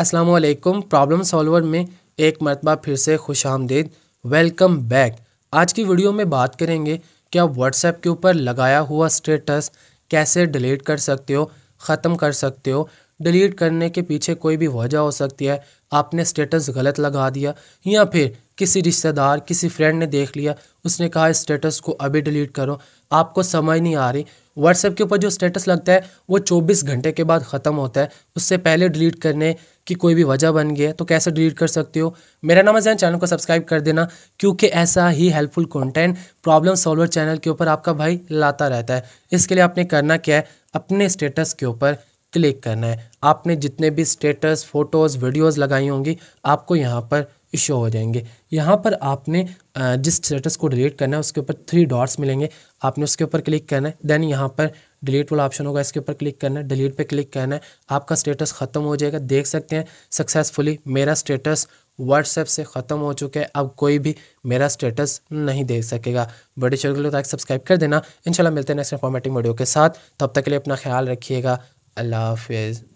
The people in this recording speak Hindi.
असलकुम प्रॉब्लम सॉल्वर में एक मरतबा फिर से खुश आमदेद वेलकम बैक आज की वीडियो में बात करेंगे कि आप व्हाट्सएप के ऊपर लगाया हुआ स्टेटस कैसे डिलीट कर सकते हो ख़त्म कर सकते हो डिलीट करने के पीछे कोई भी वजह हो सकती है आपने स्टेटस गलत लगा दिया या फिर किसी रिश्तेदार किसी फ्रेंड ने देख लिया उसने कहा स्टेटस को अभी डिलीट करो आपको समझ नहीं आ रही व्हाट्सएप के ऊपर जो स्टेटस लगता है वो 24 घंटे के बाद ख़त्म होता है उससे पहले डिलीट करने की कोई भी वजह बन गई है तो कैसे डिलीट कर सकते हो मेरा नाम है चैनल को सब्सक्राइब कर देना क्योंकि ऐसा ही helpful content problem solver channel के ऊपर आपका भाई लाता रहता है इसके लिए आपने करना क्या है अपने स्टेटस के ऊपर क्लिक करना है आपने जितने भी स्टेटस फ़ोटोज़ वीडियोस लगाई होंगी आपको यहाँ पर शो हो जाएंगे यहाँ पर आपने जिस स्टेटस को डिलीट करना है उसके ऊपर थ्री डॉट्स मिलेंगे आपने उसके ऊपर क्लिक करना है देन यहाँ पर डिलीट वाला ऑप्शन होगा इसके ऊपर क्लिक करना है डिलीट पे क्लिक करना है आपका स्टेटस ख़त्म हो जाएगा देख सकते हैं सक्सेसफुली मेरा स्टेटस व्हाट्सएप से ख़त्म हो चुका है अब कोई भी मेरा स्टेटस नहीं देख सकेगा बड़े चैनल को सब्सक्राइब कर देना इंशाल्लाह मिलते हैं नेक्स्ट इंफॉर्मेटिव वीडियो के साथ तब तक के लिए अपना ख्याल रखिएगा Allah Hafiz.